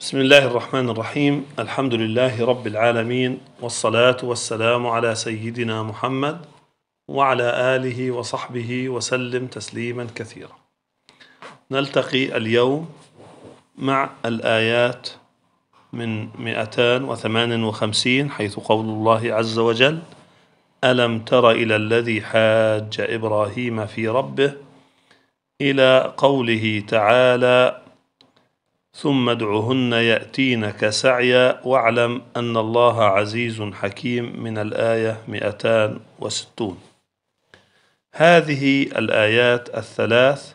بسم الله الرحمن الرحيم الحمد لله رب العالمين والصلاة والسلام على سيدنا محمد وعلى آله وصحبه وسلم تسليما كثيرا نلتقي اليوم مع الآيات من 258 حيث قول الله عز وجل ألم تر إلى الذي حاج إبراهيم في ربه إلى قوله تعالى ثم ادعهن يأتينك سعيا واعلم أن الله عزيز حكيم من الآية 260 هذه الآيات الثلاث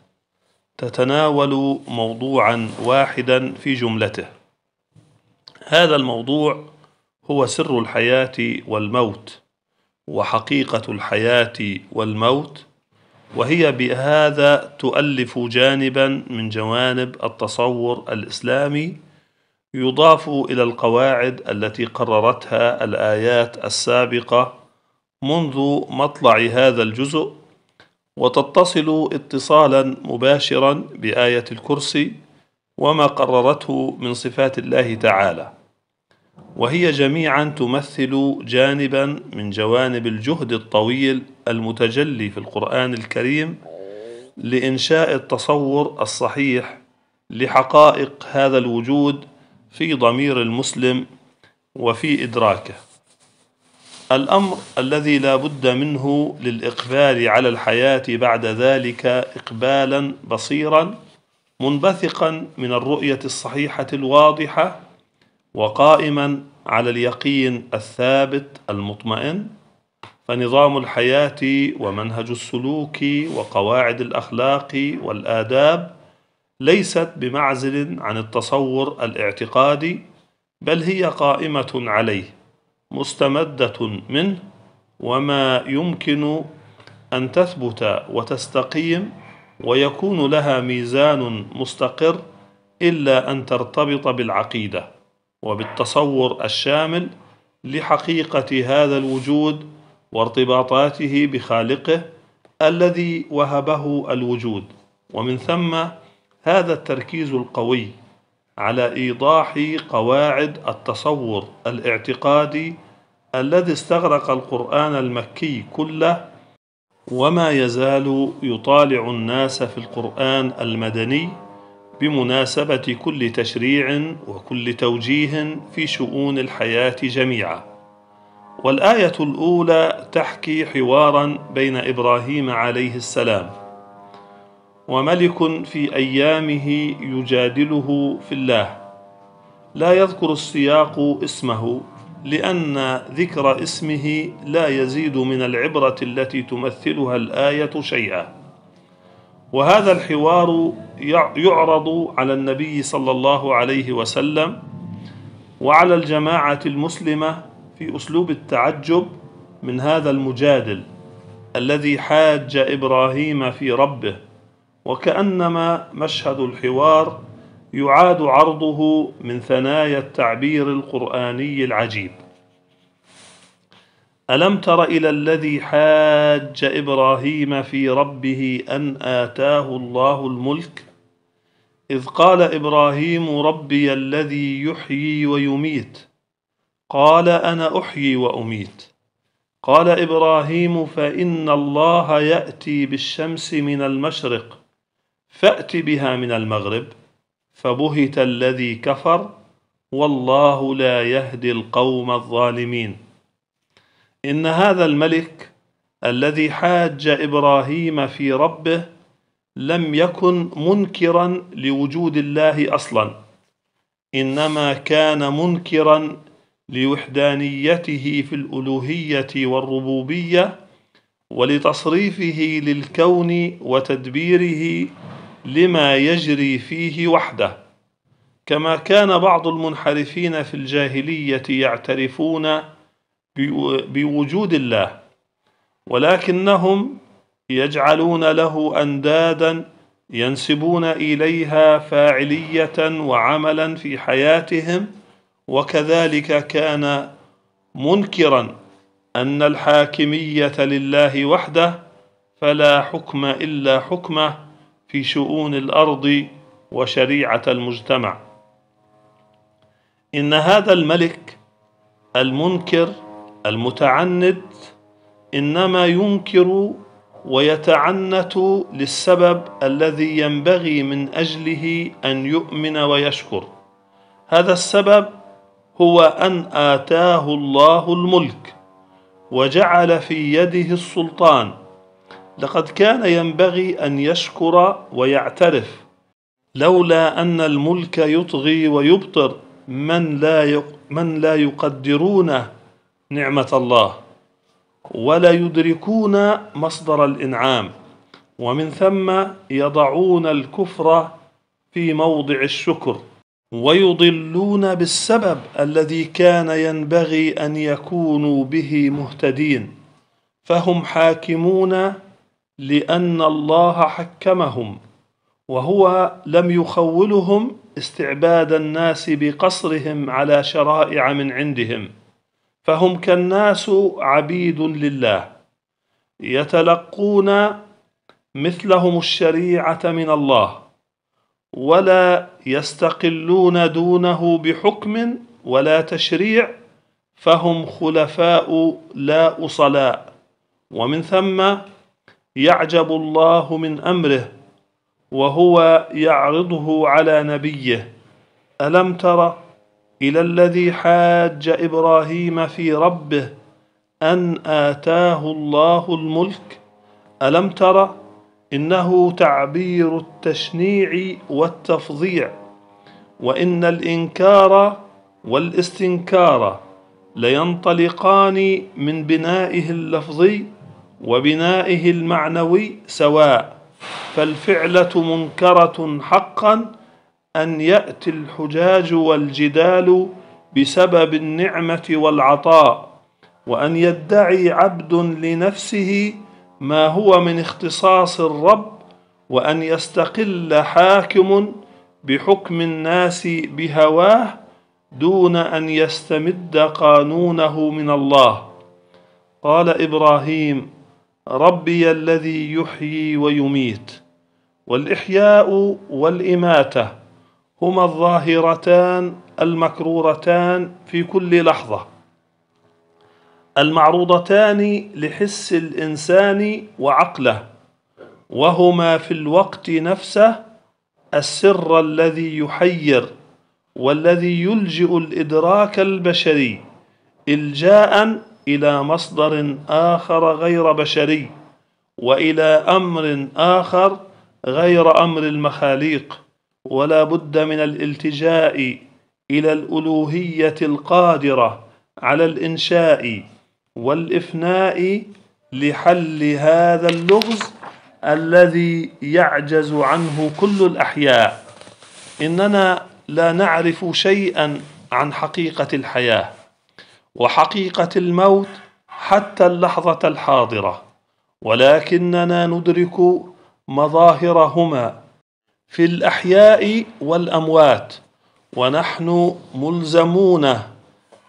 تتناول موضوعا واحدا في جملته هذا الموضوع هو سر الحياة والموت وحقيقة الحياة والموت وهي بهذا تؤلف جانبا من جوانب التصور الاسلامي يضاف الى القواعد التي قررتها الايات السابقه منذ مطلع هذا الجزء وتتصل اتصالا مباشرا بايه الكرسي وما قررته من صفات الله تعالى وهي جميعا تمثل جانبا من جوانب الجهد الطويل المتجلي في القرآن الكريم لإنشاء التصور الصحيح لحقائق هذا الوجود في ضمير المسلم وفي إدراكه الأمر الذي لا بد منه للإقبال على الحياة بعد ذلك إقبالا بصيرا منبثقا من الرؤية الصحيحة الواضحة وقائما على اليقين الثابت المطمئن فنظام الحياة ومنهج السلوك وقواعد الأخلاق والآداب ليست بمعزل عن التصور الاعتقادي بل هي قائمة عليه مستمدة منه وما يمكن أن تثبت وتستقيم ويكون لها ميزان مستقر إلا أن ترتبط بالعقيدة وبالتصور الشامل لحقيقة هذا الوجود وارتباطاته بخالقه الذي وهبه الوجود ومن ثم هذا التركيز القوي على ايضاح قواعد التصور الاعتقادي الذي استغرق القران المكي كله وما يزال يطالع الناس في القران المدني بمناسبة كل تشريع وكل توجيه في شؤون الحياة جميعا. والآية الأولى تحكي حوارا بين إبراهيم عليه السلام وملك في أيامه يجادله في الله. لا يذكر السياق اسمه لأن ذكر اسمه لا يزيد من العبرة التي تمثلها الآية شيئا. وهذا الحوار يعرض على النبي صلى الله عليه وسلم وعلى الجماعة المسلمة في أسلوب التعجب من هذا المجادل الذي حاج إبراهيم في ربه وكأنما مشهد الحوار يعاد عرضه من ثنايا التعبير القرآني العجيب الم تر الى الذي حاج ابراهيم في ربه ان اتاه الله الملك اذ قال ابراهيم ربي الذي يحيي ويميت قال انا احيي واميت قال ابراهيم فان الله ياتي بالشمس من المشرق فات بها من المغرب فبهت الذي كفر والله لا يهدي القوم الظالمين إن هذا الملك الذي حاج إبراهيم في ربه لم يكن منكرا لوجود الله أصلا إنما كان منكرا لوحدانيته في الألوهية والربوبية ولتصريفه للكون وتدبيره لما يجري فيه وحده كما كان بعض المنحرفين في الجاهليه يعترفون بوجود الله ولكنهم يجعلون له اندادا ينسبون اليها فاعليه وعملا في حياتهم وكذلك كان منكرا ان الحاكميه لله وحده فلا حكم الا حكمه في شؤون الارض وشريعه المجتمع ان هذا الملك المنكر المتعند انما ينكر ويتعنت للسبب الذي ينبغي من اجله ان يؤمن ويشكر هذا السبب هو ان اتاه الله الملك وجعل في يده السلطان لقد كان ينبغي ان يشكر ويعترف لولا ان الملك يطغي ويبطر من لا من لا يقدرونه نعمة الله ولا يدركون مصدر الإنعام ومن ثم يضعون الكفر في موضع الشكر ويضلون بالسبب الذي كان ينبغي أن يكونوا به مهتدين فهم حاكمون لأن الله حكمهم وهو لم يخولهم استعباد الناس بقصرهم على شرائع من عندهم فهم كالناس عبيد لله يتلقون مثلهم الشريعه من الله ولا يستقلون دونه بحكم ولا تشريع فهم خلفاء لا اصلاء ومن ثم يعجب الله من امره وهو يعرضه على نبيه الم ترى؟ الى الذي حاج ابراهيم في ربه ان اتاه الله الملك الم تر انه تعبير التشنيع والتفظيع وان الانكار والاستنكار لينطلقان من بنائه اللفظي وبنائه المعنوي سواء فالفعله منكره حقا أن يأتي الحجاج والجدال بسبب النعمة والعطاء وأن يدعي عبد لنفسه ما هو من اختصاص الرب وأن يستقل حاكم بحكم الناس بهواه دون أن يستمد قانونه من الله قال إبراهيم ربي الذي يحيي ويميت والإحياء والإماتة هما الظاهرتان المكرورتان في كل لحظة المعروضتان لحس الإنسان وعقله وهما في الوقت نفسه السر الذي يحير والذي يلجئ الإدراك البشري إلجاء إلى مصدر آخر غير بشري وإلى أمر آخر غير أمر المخاليق ولا بد من الالتجاء الى الالوهيه القادره على الانشاء والافناء لحل هذا اللغز الذي يعجز عنه كل الاحياء اننا لا نعرف شيئا عن حقيقه الحياه وحقيقه الموت حتى اللحظه الحاضره ولكننا ندرك مظاهرهما في الأحياء والأموات ونحن ملزمون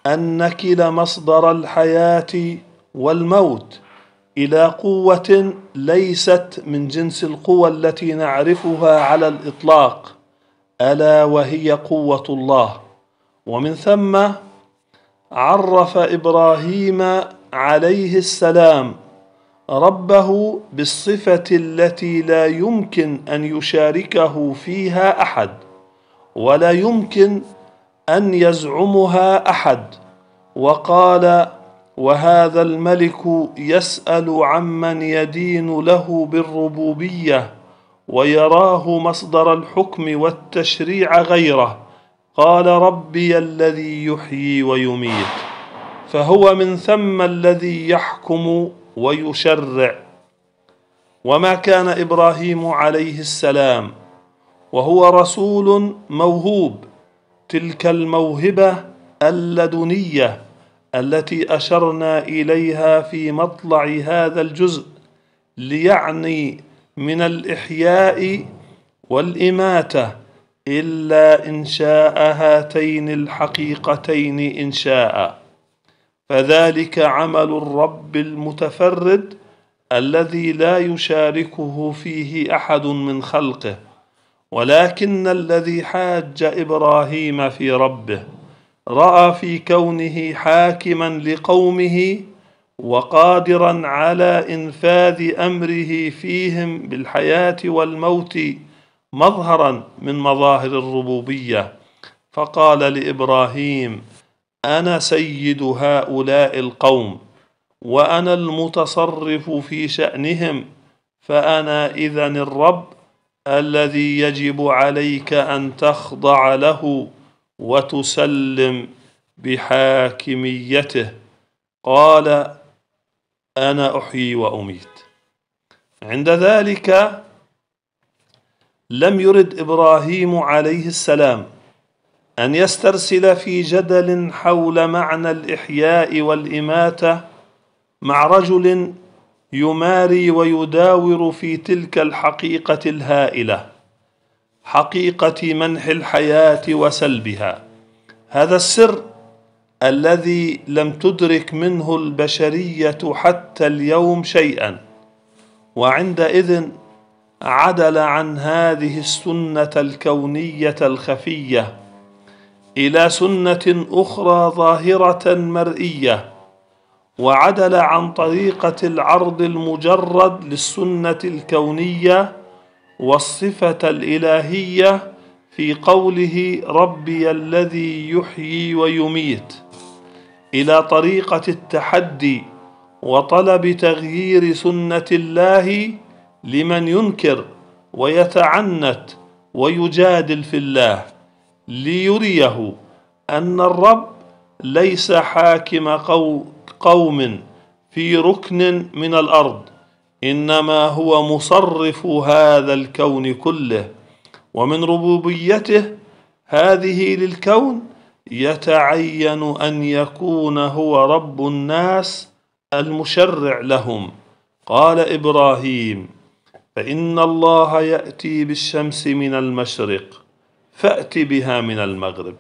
أن نكل مصدر الحياة والموت إلى قوة ليست من جنس القوى التي نعرفها على الإطلاق ألا وهي قوة الله ومن ثم عرف إبراهيم عليه السلام ربه بالصفة التي لا يمكن أن يشاركه فيها أحد ولا يمكن أن يزعمها أحد وقال وهذا الملك يسأل عمن يدين له بالربوبية ويراه مصدر الحكم والتشريع غيره قال ربي الذي يحيي ويميت فهو من ثم الذي يحكم ويشرع وما كان ابراهيم عليه السلام وهو رسول موهوب تلك الموهبه اللدنيه التي اشرنا اليها في مطلع هذا الجزء ليعني من الاحياء والاماته الا ان شاء هاتين الحقيقتين ان شاء فذلك عمل الرب المتفرد الذي لا يشاركه فيه احد من خلقه ولكن الذي حاج ابراهيم في ربه راى في كونه حاكما لقومه وقادرا على انفاذ امره فيهم بالحياه والموت مظهرا من مظاهر الربوبيه فقال لابراهيم انا سيد هؤلاء القوم وانا المتصرف في شانهم فانا اذا الرب الذي يجب عليك ان تخضع له وتسلم بحاكميته قال انا احيي واميت عند ذلك لم يرد ابراهيم عليه السلام ان يسترسل في جدل حول معنى الاحياء والاماته مع رجل يماري ويداور في تلك الحقيقه الهائله حقيقه منح الحياه وسلبها هذا السر الذي لم تدرك منه البشريه حتى اليوم شيئا وعندئذ عدل عن هذه السنه الكونيه الخفيه الى سنه اخرى ظاهره مرئيه وعدل عن طريقه العرض المجرد للسنه الكونيه والصفه الالهيه في قوله ربي الذي يحيي ويميت الى طريقه التحدي وطلب تغيير سنه الله لمن ينكر ويتعنت ويجادل في الله ليريه أن الرب ليس حاكم قوم في ركن من الأرض إنما هو مصرف هذا الكون كله ومن ربوبيته هذه للكون يتعين أن يكون هو رب الناس المشرع لهم قال إبراهيم فإن الله يأتي بالشمس من المشرق فات بها من المغرب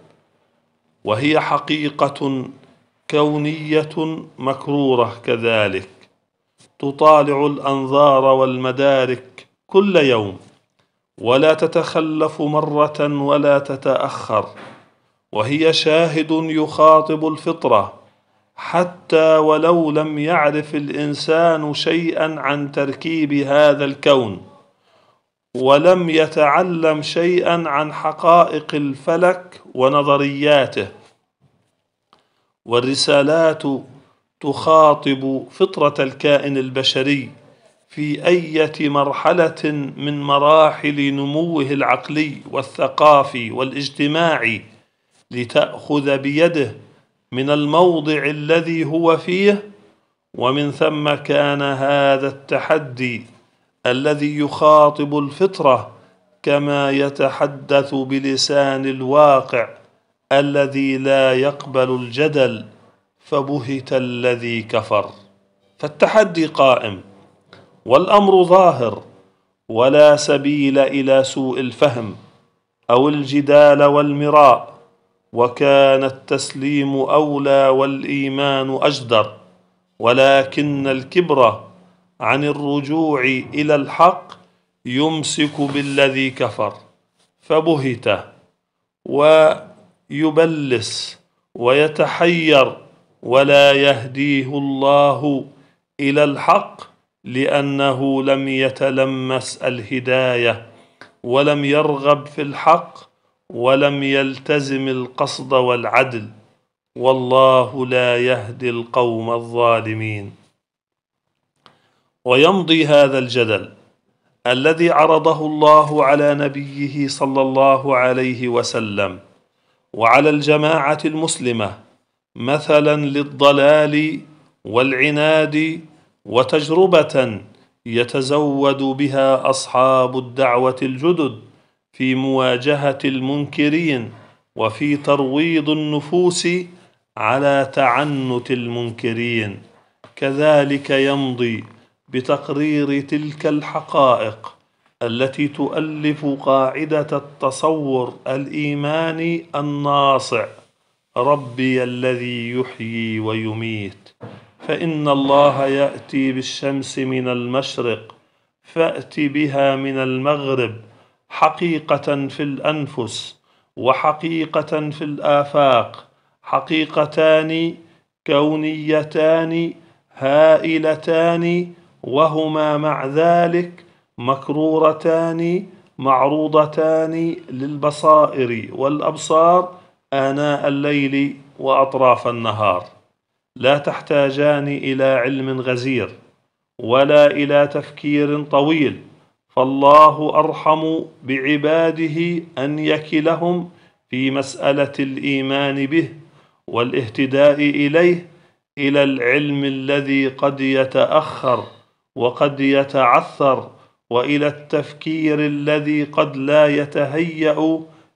وهي حقيقه كونيه مكروره كذلك تطالع الانظار والمدارك كل يوم ولا تتخلف مره ولا تتاخر وهي شاهد يخاطب الفطره حتى ولو لم يعرف الانسان شيئا عن تركيب هذا الكون ولم يتعلم شيئا عن حقائق الفلك ونظرياته والرسالات تخاطب فطره الكائن البشري في ايه مرحله من مراحل نموه العقلي والثقافي والاجتماعي لتاخذ بيده من الموضع الذي هو فيه ومن ثم كان هذا التحدي الذي يخاطب الفطره كما يتحدث بلسان الواقع الذي لا يقبل الجدل فبهت الذي كفر فالتحدي قائم والامر ظاهر ولا سبيل الى سوء الفهم او الجدال والمراء وكان التسليم اولى والايمان اجدر ولكن الكبر عن الرجوع الى الحق يمسك بالذي كفر فبهت ويبلس ويتحير ولا يهديه الله الى الحق لانه لم يتلمس الهدايه ولم يرغب في الحق ولم يلتزم القصد والعدل والله لا يهدي القوم الظالمين ويمضي هذا الجدل الذي عرضه الله على نبيه صلى الله عليه وسلم وعلى الجماعه المسلمه مثلا للضلال والعناد وتجربه يتزود بها اصحاب الدعوه الجدد في مواجهه المنكرين وفي ترويض النفوس على تعنت المنكرين كذلك يمضي بتقرير تلك الحقائق التي تؤلف قاعده التصور الايماني الناصع ربي الذي يحيي ويميت فان الله ياتي بالشمس من المشرق فات بها من المغرب حقيقه في الانفس وحقيقه في الافاق حقيقتان كونيتان هائلتان وهما مع ذلك مكرورتان معروضتان للبصائر والابصار اناء الليل واطراف النهار لا تحتاجان الى علم غزير ولا الى تفكير طويل فالله ارحم بعباده ان يكلهم في مساله الايمان به والاهتداء اليه الى العلم الذي قد يتاخر وقد يتعثر والى التفكير الذي قد لا يتهيا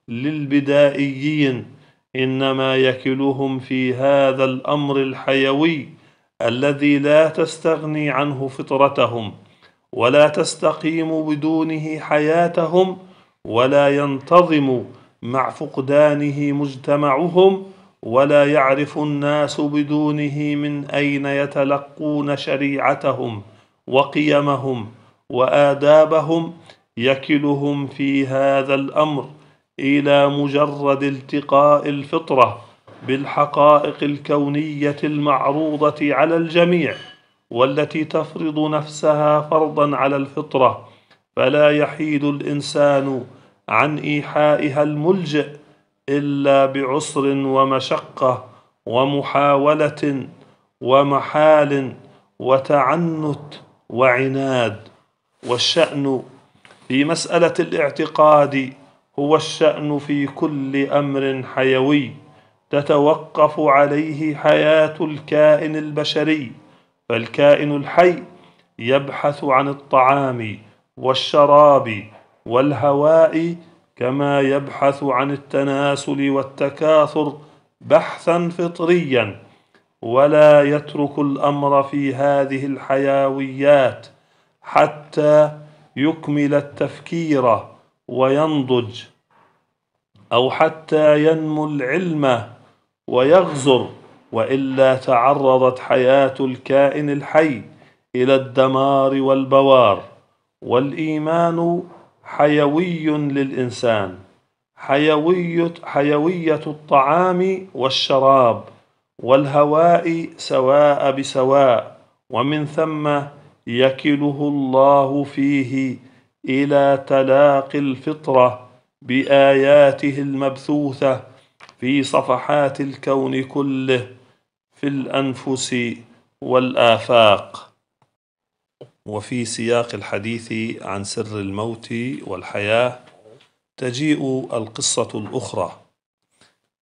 للبدائيين انما يكلهم في هذا الامر الحيوي الذي لا تستغني عنه فطرتهم ولا تستقيم بدونه حياتهم ولا ينتظم مع فقدانه مجتمعهم ولا يعرف الناس بدونه من اين يتلقون شريعتهم وقيمهم وادابهم يكلهم في هذا الامر الى مجرد التقاء الفطره بالحقائق الكونيه المعروضه على الجميع والتي تفرض نفسها فرضا على الفطره فلا يحيد الانسان عن ايحائها الملجئ الا بعسر ومشقه ومحاوله ومحال وتعنت وعناد والشأن في مسألة الاعتقاد هو الشأن في كل أمر حيوي تتوقف عليه حياة الكائن البشري فالكائن الحي يبحث عن الطعام والشراب والهواء كما يبحث عن التناسل والتكاثر بحثا فطريا ولا يترك الامر في هذه الحيويات حتى يكمل التفكير وينضج او حتى ينمو العلم ويغزر والا تعرضت حياه الكائن الحي الى الدمار والبوار والايمان حيوي للانسان حيويه حيويه الطعام والشراب والهواء سواء بسواء ومن ثم يكله الله فيه الى تلاقي الفطره باياته المبثوثه في صفحات الكون كله في الانفس والافاق وفي سياق الحديث عن سر الموت والحياه تجيء القصه الاخرى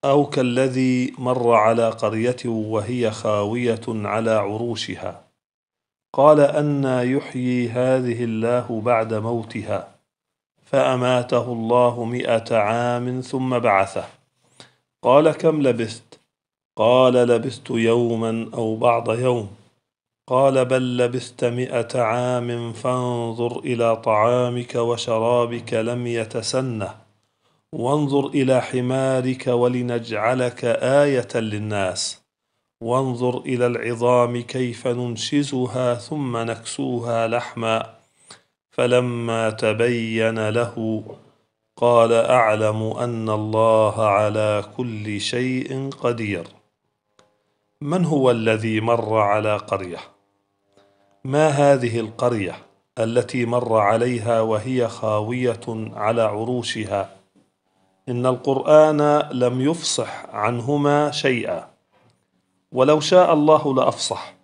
أو كالذي مر على قرية وهي خاوية على عروشها قال أن يحيي هذه الله بعد موتها فأماته الله مئة عام ثم بعثه قال كم لبثت قال لبثت يوما أو بعض يوم قال بل لبثت مئة عام فانظر إلى طعامك وشرابك لم يتسنه وانظر إلى حمارك ولنجعلك آية للناس وانظر إلى العظام كيف ننشزها ثم نكسوها لحما فلما تبين له قال أعلم أن الله على كل شيء قدير من هو الذي مر على قرية؟ ما هذه القرية التي مر عليها وهي خاوية على عروشها؟ إن القرآن لم يفصح عنهما شيئا ولو شاء الله لأفصح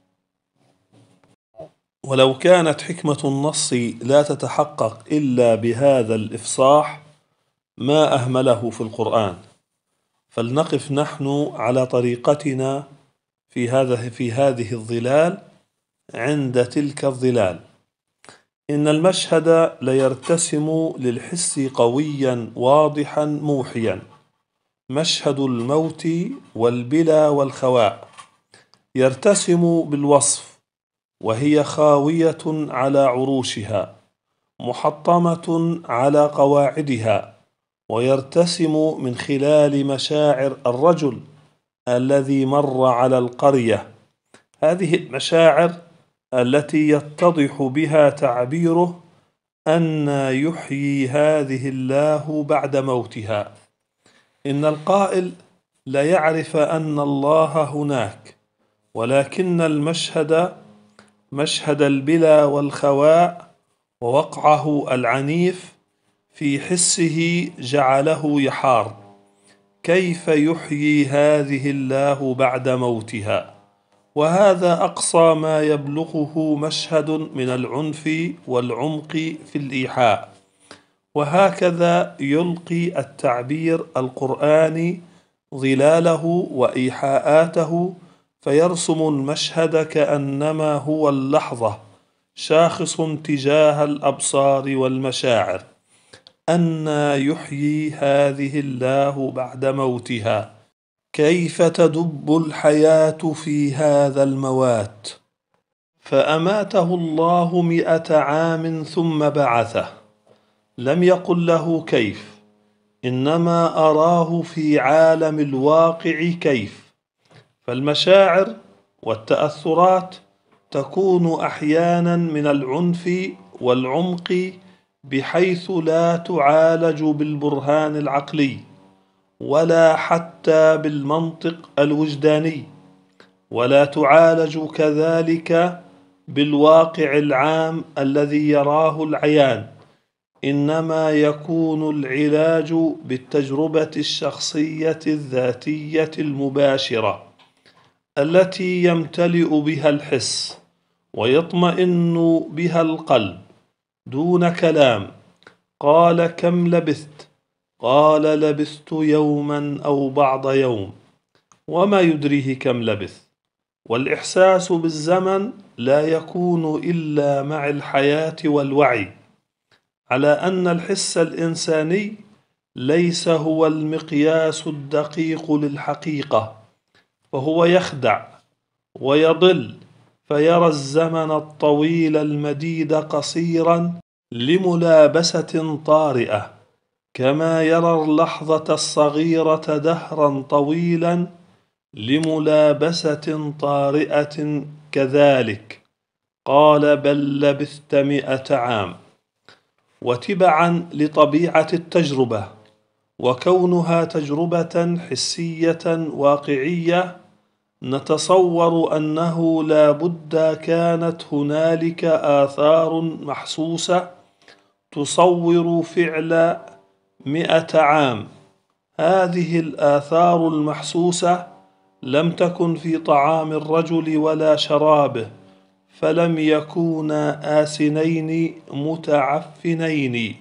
ولو كانت حكمة النص لا تتحقق إلا بهذا الإفصاح ما أهمله في القرآن فلنقف نحن على طريقتنا في في هذه الظلال عند تلك الظلال إن المشهد ليرتسم للحس قويا واضحا موحيا مشهد الموت والبلا والخواء يرتسم بالوصف وهي خاوية على عروشها محطمة على قواعدها ويرتسم من خلال مشاعر الرجل الذي مر على القرية هذه المشاعر التي يتضح بها تعبيره أن يحيي هذه الله بعد موتها إن القائل لا يعرف أن الله هناك ولكن المشهد مشهد البلا والخواء ووقعه العنيف في حسه جعله يحار كيف يحيي هذه الله بعد موتها وهذا أقصى ما يبلغه مشهد من العنف والعمق في الإيحاء وهكذا يلقي التعبير القرآني ظلاله وإيحاءاته فيرسم المشهد كأنما هو اللحظة شاخص تجاه الأبصار والمشاعر أنى يحيي هذه الله بعد موتها كيف تدب الحياه في هذا الموات فاماته الله مائه عام ثم بعثه لم يقل له كيف انما اراه في عالم الواقع كيف فالمشاعر والتاثرات تكون احيانا من العنف والعمق بحيث لا تعالج بالبرهان العقلي ولا حتى بالمنطق الوجداني ولا تعالج كذلك بالواقع العام الذي يراه العيان انما يكون العلاج بالتجربه الشخصيه الذاتيه المباشره التي يمتلئ بها الحس ويطمئن بها القلب دون كلام قال كم لبثت قال لبثت يوما أو بعض يوم وما يدريه كم لبث والإحساس بالزمن لا يكون إلا مع الحياة والوعي على أن الحس الإنساني ليس هو المقياس الدقيق للحقيقة فهو يخدع ويضل فيرى الزمن الطويل المديد قصيرا لملابسة طارئة كما يرى اللحظة الصغيرة دهرا طويلا لملابسة طارئة كذلك قال بل لبثت مئة عام وتبعا لطبيعة التجربة وكونها تجربة حسية واقعية نتصور أنه لا بد كانت هنالك آثار محسوسة تصور فعل مئة عام هذه الآثار المحسوسة لم تكن في طعام الرجل ولا شرابه فلم يكونا آسنين متعفنين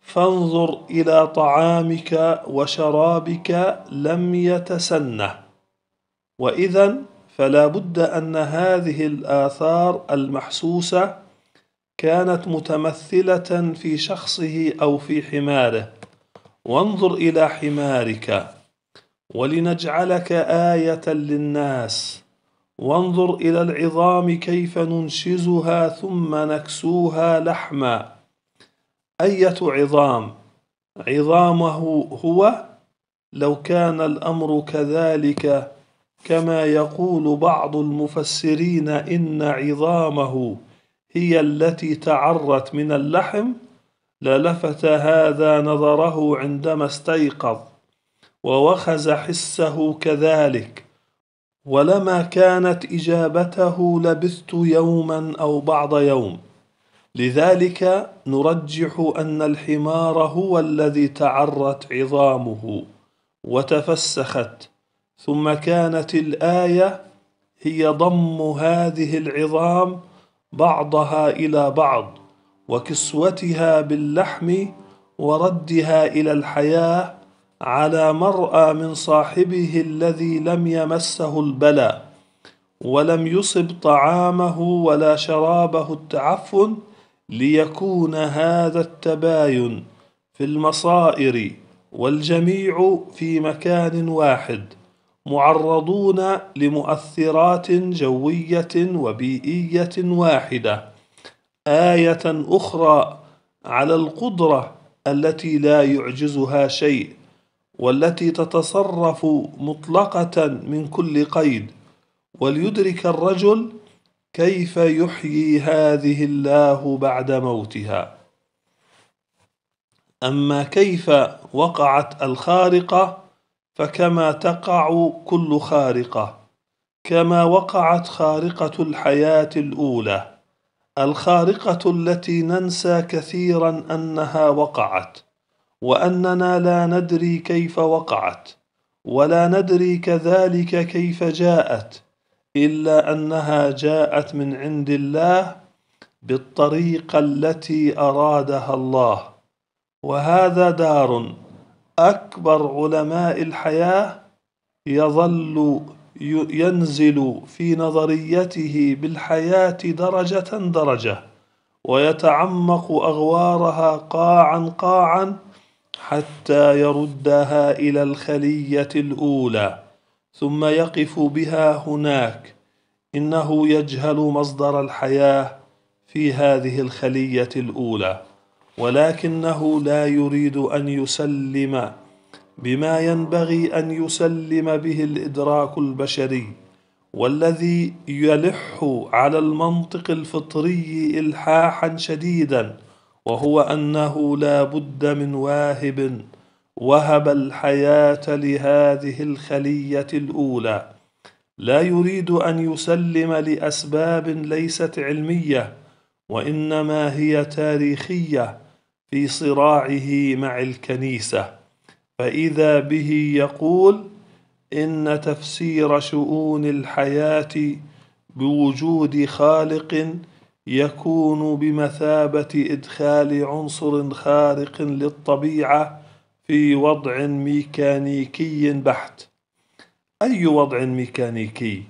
فانظر إلى طعامك وشرابك لم يتسنه وإذا فلا بد أن هذه الآثار المحسوسة كانت متمثلة في شخصه أو في حماره وانظر إلى حمارك ولنجعلك آية للناس وانظر إلى العظام كيف ننشزها ثم نكسوها لحما أية عظام عظامه هو لو كان الأمر كذلك كما يقول بعض المفسرين إن عظامه هي التي تعرت من اللحم للفت هذا نظره عندما استيقظ ووخز حسه كذلك ولما كانت إجابته لبثت يوما أو بعض يوم لذلك نرجح أن الحمار هو الذي تعرت عظامه وتفسخت ثم كانت الآية هي ضم هذه العظام بعضها الى بعض وكسوتها باللحم وردها الى الحياه على مرأى من صاحبه الذي لم يمسه البلاء ولم يصب طعامه ولا شرابه التعفن ليكون هذا التباين في المصائر والجميع في مكان واحد معرضون لمؤثرات جوية وبيئية واحدة آية أخرى على القدرة التي لا يعجزها شيء والتي تتصرف مطلقة من كل قيد وليدرك الرجل كيف يحيي هذه الله بعد موتها أما كيف وقعت الخارقة فكما تقع كل خارقة كما وقعت خارقة الحياة الأولى الخارقة التي ننسى كثيرا أنها وقعت وأننا لا ندري كيف وقعت ولا ندري كذلك كيف جاءت إلا أنها جاءت من عند الله بالطريقة التي أرادها الله وهذا دار أكبر علماء الحياة يظل ينزل في نظريته بالحياة درجة درجة ويتعمق أغوارها قاعا قاعا حتى يردها إلى الخلية الأولى ثم يقف بها هناك إنه يجهل مصدر الحياة في هذه الخلية الأولى ولكنه لا يريد أن يسلم بما ينبغي أن يسلم به الإدراك البشري والذي يلح على المنطق الفطري إلحاحا شديدا وهو أنه لا بد من واهب وهب الحياة لهذه الخلية الأولى لا يريد أن يسلم لأسباب ليست علمية وإنما هي تاريخية في صراعه مع الكنيسة فإذا به يقول إن تفسير شؤون الحياة بوجود خالق يكون بمثابة إدخال عنصر خارق للطبيعة في وضع ميكانيكي بحت أي وضع ميكانيكي؟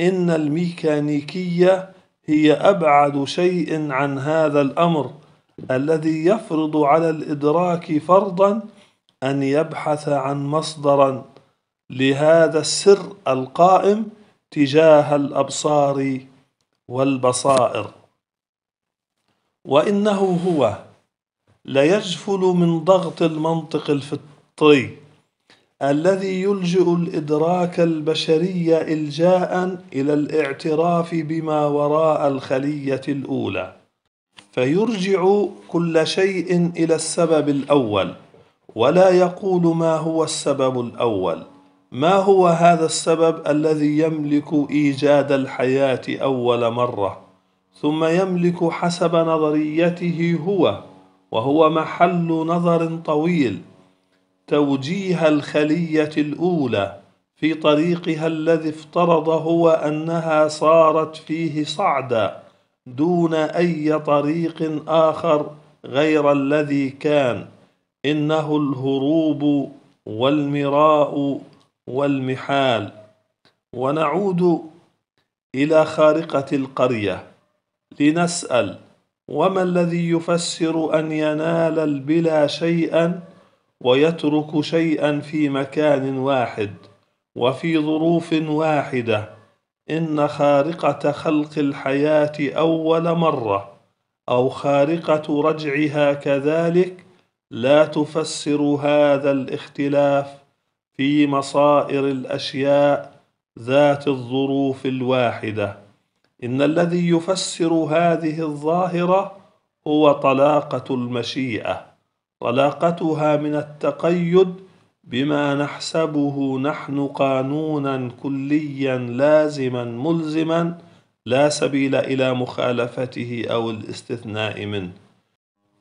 إن الميكانيكية هي أبعد شيء عن هذا الأمر الذي يفرض على الإدراك فرضا أن يبحث عن مصدرا لهذا السر القائم تجاه الأبصار والبصائر وإنه هو ليجفل من ضغط المنطق الفطري الذي يلجئ الإدراك البشري إلجاء إلى الاعتراف بما وراء الخلية الأولى فيرجع كل شيء إلى السبب الأول ولا يقول ما هو السبب الأول ما هو هذا السبب الذي يملك إيجاد الحياة أول مرة ثم يملك حسب نظريته هو وهو محل نظر طويل توجيه الخلية الأولى في طريقها الذي افترض هو أنها صارت فيه صعداً دون اي طريق اخر غير الذي كان انه الهروب والمراء والمحال ونعود الى خارقه القريه لنسال وما الذي يفسر ان ينال البلا شيئا ويترك شيئا في مكان واحد وفي ظروف واحده إن خارقة خلق الحياة أول مرة أو خارقة رجعها كذلك لا تفسر هذا الاختلاف في مصائر الأشياء ذات الظروف الواحدة إن الذي يفسر هذه الظاهرة هو طلاقة المشيئة طلاقتها من التقيد بما نحسبه نحن قانونا كليا لازما ملزما لا سبيل الى مخالفته او الاستثناء منه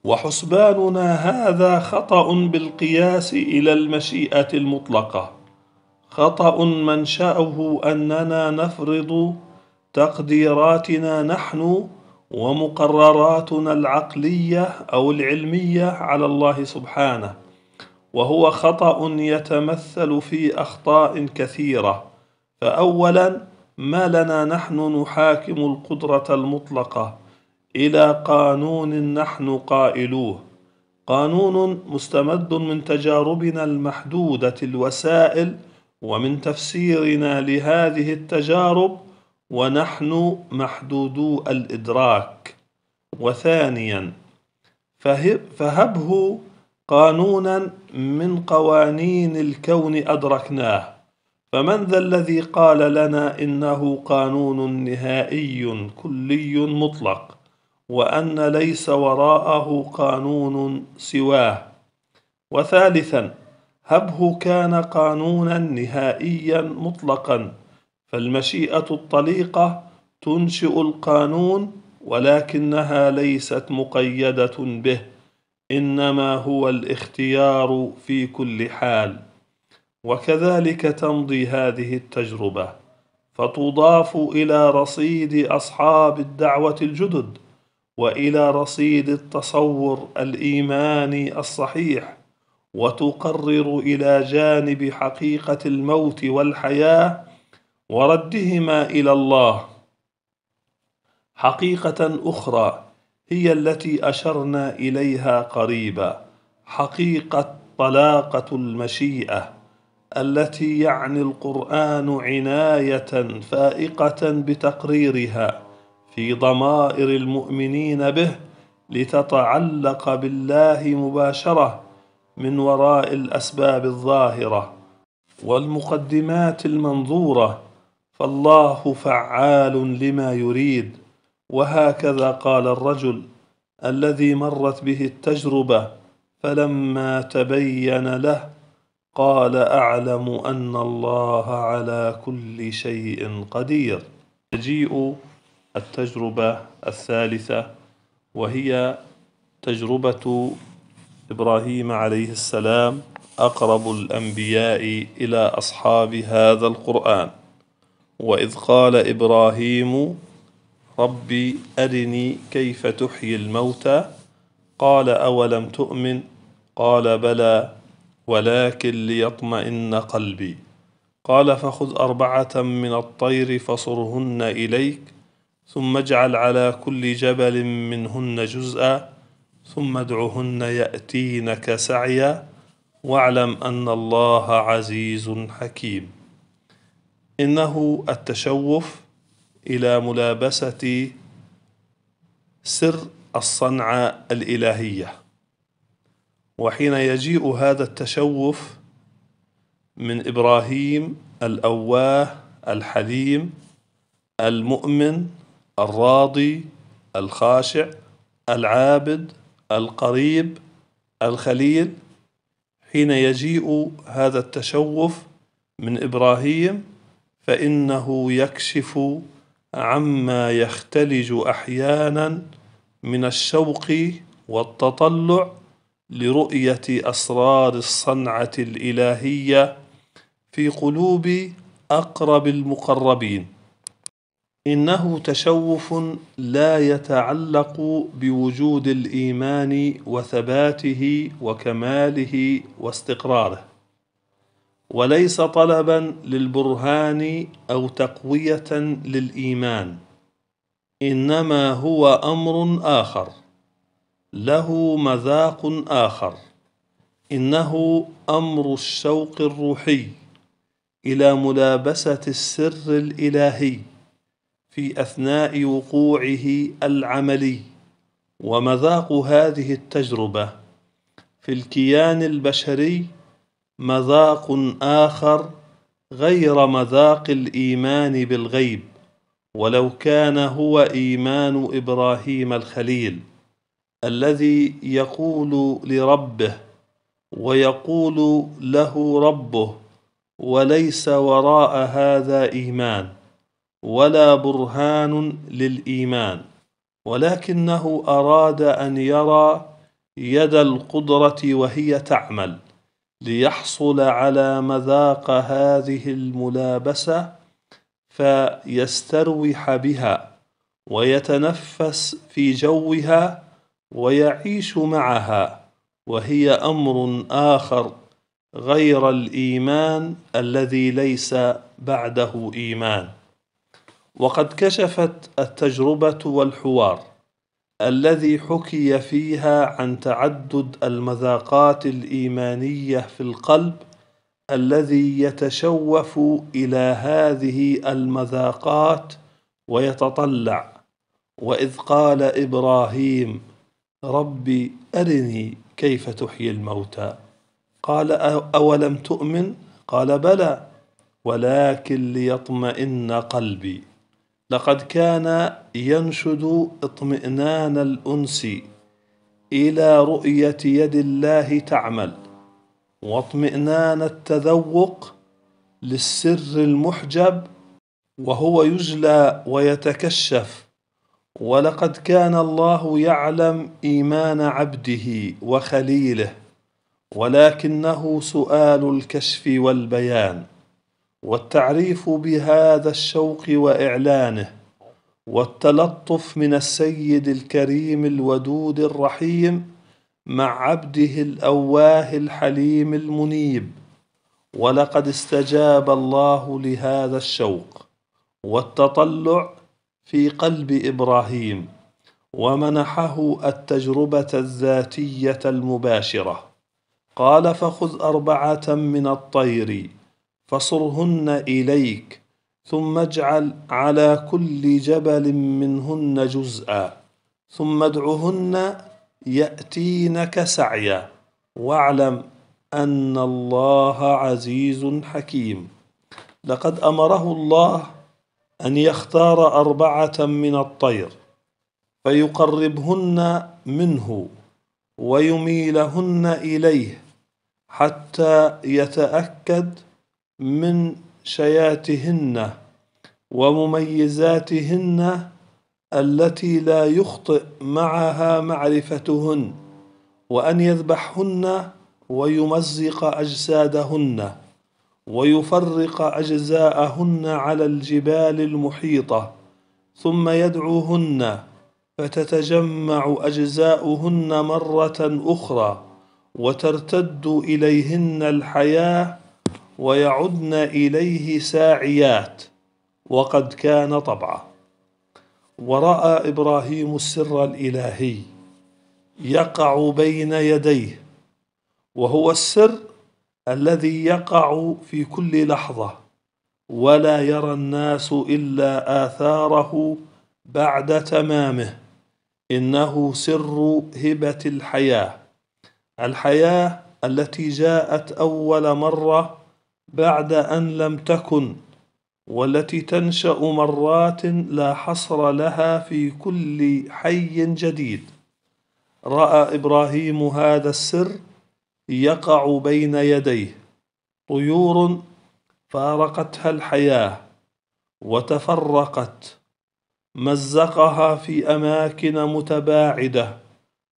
وحسباننا هذا خطا بالقياس الى المشيئه المطلقه خطا منشاه اننا نفرض تقديراتنا نحن ومقرراتنا العقليه او العلميه على الله سبحانه وهو خطأ يتمثل في أخطاء كثيرة فأولا ما لنا نحن نحاكم القدرة المطلقة إلى قانون نحن قائلوه قانون مستمد من تجاربنا المحدودة الوسائل ومن تفسيرنا لهذه التجارب ونحن محدودو الإدراك وثانيا فهبه قانونا من قوانين الكون أدركناه فمن ذا الذي قال لنا إنه قانون نهائي كلي مطلق وأن ليس وراءه قانون سواه وثالثا هبه كان قانونا نهائيا مطلقا فالمشيئة الطليقة تنشئ القانون ولكنها ليست مقيدة به إنما هو الاختيار في كل حال وكذلك تمضي هذه التجربة فتضاف إلى رصيد أصحاب الدعوة الجدد وإلى رصيد التصور الإيماني الصحيح وتقرر إلى جانب حقيقة الموت والحياة وردهما إلى الله حقيقة أخرى هي التي أشرنا إليها قريبا حقيقة طلاقة المشيئة التي يعني القرآن عناية فائقة بتقريرها في ضمائر المؤمنين به لتتعلق بالله مباشرة من وراء الأسباب الظاهرة والمقدمات المنظورة فالله فعال لما يريد وهكذا قال الرجل الذي مرت به التجربة فلما تبين له قال أعلم أن الله على كل شيء قدير تجيء التجربة الثالثة وهي تجربة إبراهيم عليه السلام أقرب الأنبياء إلى أصحاب هذا القرآن وإذ قال إبراهيم ربي أرني كيف تحيي الموتى قال أولم تؤمن قال بلى ولكن ليطمئن قلبي قال فخذ أربعة من الطير فصرهن إليك ثم اجعل على كل جبل منهن جزءا ثم ادعهن يأتينك سعيا واعلم أن الله عزيز حكيم إنه التشوف إلى ملابسة سر الصنعة الإلهية وحين يجيء هذا التشوف من إبراهيم الأواه الحليم المؤمن الراضي الخاشع العابد القريب الخليل حين يجيء هذا التشوف من إبراهيم فإنه يكشف عما يختلج احيانا من الشوق والتطلع لرؤيه اسرار الصنعه الالهيه في قلوب اقرب المقربين انه تشوف لا يتعلق بوجود الايمان وثباته وكماله واستقراره وليس طلبا للبرهان او تقويه للايمان انما هو امر اخر له مذاق اخر انه امر الشوق الروحي الى ملابسه السر الالهي في اثناء وقوعه العملي ومذاق هذه التجربه في الكيان البشري مذاق آخر غير مذاق الإيمان بالغيب ولو كان هو إيمان إبراهيم الخليل الذي يقول لربه ويقول له ربه وليس وراء هذا إيمان ولا برهان للإيمان ولكنه أراد أن يرى يد القدرة وهي تعمل ليحصل على مذاق هذه الملابسة فيستروح بها ويتنفس في جوها ويعيش معها وهي أمر آخر غير الإيمان الذي ليس بعده إيمان وقد كشفت التجربة والحوار الذي حكي فيها عن تعدد المذاقات الايمانيه في القلب الذي يتشوف الى هذه المذاقات ويتطلع واذ قال ابراهيم ربي ارني كيف تحيي الموتى قال اولم تؤمن قال بلى ولكن ليطمئن قلبي لقد كان ينشد اطمئنان الانس الى رؤيه يد الله تعمل واطمئنان التذوق للسر المحجب وهو يجلى ويتكشف ولقد كان الله يعلم ايمان عبده وخليله ولكنه سؤال الكشف والبيان والتعريف بهذا الشوق واعلانه والتلطف من السيد الكريم الودود الرحيم مع عبده الاواه الحليم المنيب ولقد استجاب الله لهذا الشوق والتطلع في قلب ابراهيم ومنحه التجربه الذاتيه المباشره قال فخذ اربعه من الطير فصرهن إليك ثم اجعل على كل جبل منهن جزءا ثم ادعهن يأتينك سعيا واعلم أن الله عزيز حكيم لقد أمره الله أن يختار أربعة من الطير فيقربهن منه ويميلهن إليه حتى يتأكد من شياتهن ومميزاتهن التي لا يخطئ معها معرفتهن وأن يذبحهن ويمزق أجسادهن ويفرق أجزاءهن على الجبال المحيطة ثم يدعوهن فتتجمع أجزاؤهن مرة أخرى وترتد إليهن الحياة ويعدن إليه ساعيات وقد كان طبعا ورأى إبراهيم السر الإلهي يقع بين يديه وهو السر الذي يقع في كل لحظة ولا يرى الناس إلا آثاره بعد تمامه إنه سر هبة الحياة الحياة التي جاءت أول مرة بعد ان لم تكن والتي تنشا مرات لا حصر لها في كل حي جديد راى ابراهيم هذا السر يقع بين يديه طيور فارقتها الحياه وتفرقت مزقها في اماكن متباعده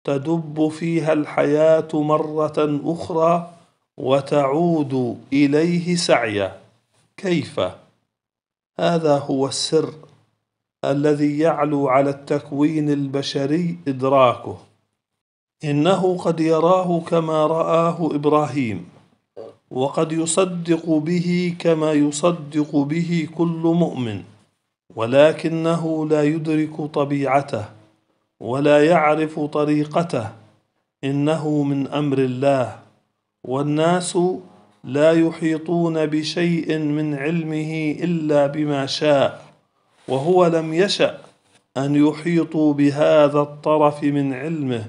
تدب فيها الحياه مره اخرى وتعود إليه سعيا كيف هذا هو السر الذي يعلو على التكوين البشري إدراكه إنه قد يراه كما رآه إبراهيم وقد يصدق به كما يصدق به كل مؤمن ولكنه لا يدرك طبيعته ولا يعرف طريقته إنه من أمر الله والناس لا يحيطون بشيء من علمه الا بما شاء وهو لم يشا ان يحيطوا بهذا الطرف من علمه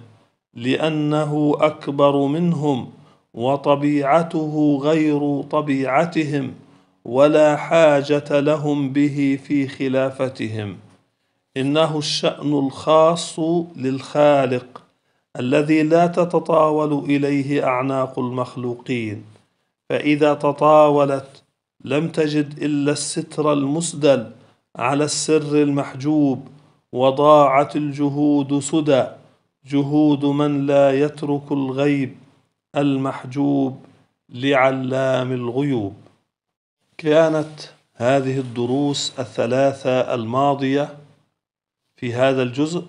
لانه اكبر منهم وطبيعته غير طبيعتهم ولا حاجه لهم به في خلافتهم انه الشان الخاص للخالق الذي لا تتطاول اليه اعناق المخلوقين فاذا تطاولت لم تجد الا الستر المسدل على السر المحجوب وضاعت الجهود سدى جهود من لا يترك الغيب المحجوب لعلام الغيوب كانت هذه الدروس الثلاثه الماضيه في هذا الجزء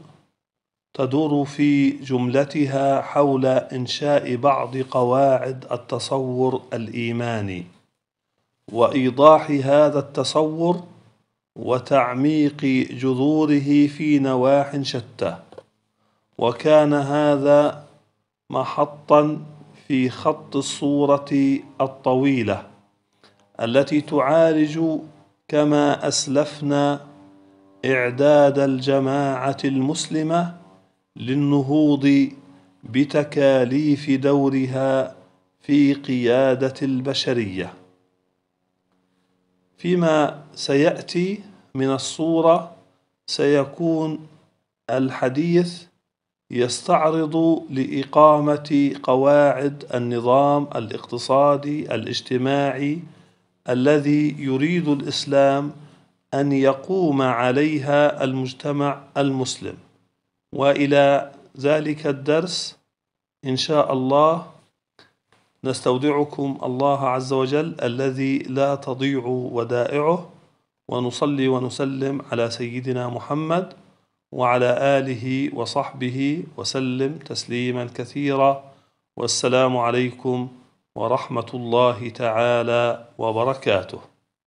تدور في جملتها حول إنشاء بعض قواعد التصور الإيماني وإيضاح هذا التصور وتعميق جذوره في نواح شتى وكان هذا محطا في خط الصورة الطويلة التي تعالج كما أسلفنا إعداد الجماعة المسلمة للنهوض بتكاليف دورها في قياده البشريه فيما سياتي من الصوره سيكون الحديث يستعرض لاقامه قواعد النظام الاقتصادي الاجتماعي الذي يريد الاسلام ان يقوم عليها المجتمع المسلم والى ذلك الدرس ان شاء الله نستودعكم الله عز وجل الذي لا تضيع ودائعه ونصلي ونسلم على سيدنا محمد وعلى اله وصحبه وسلم تسليما كثيرا والسلام عليكم ورحمه الله تعالى وبركاته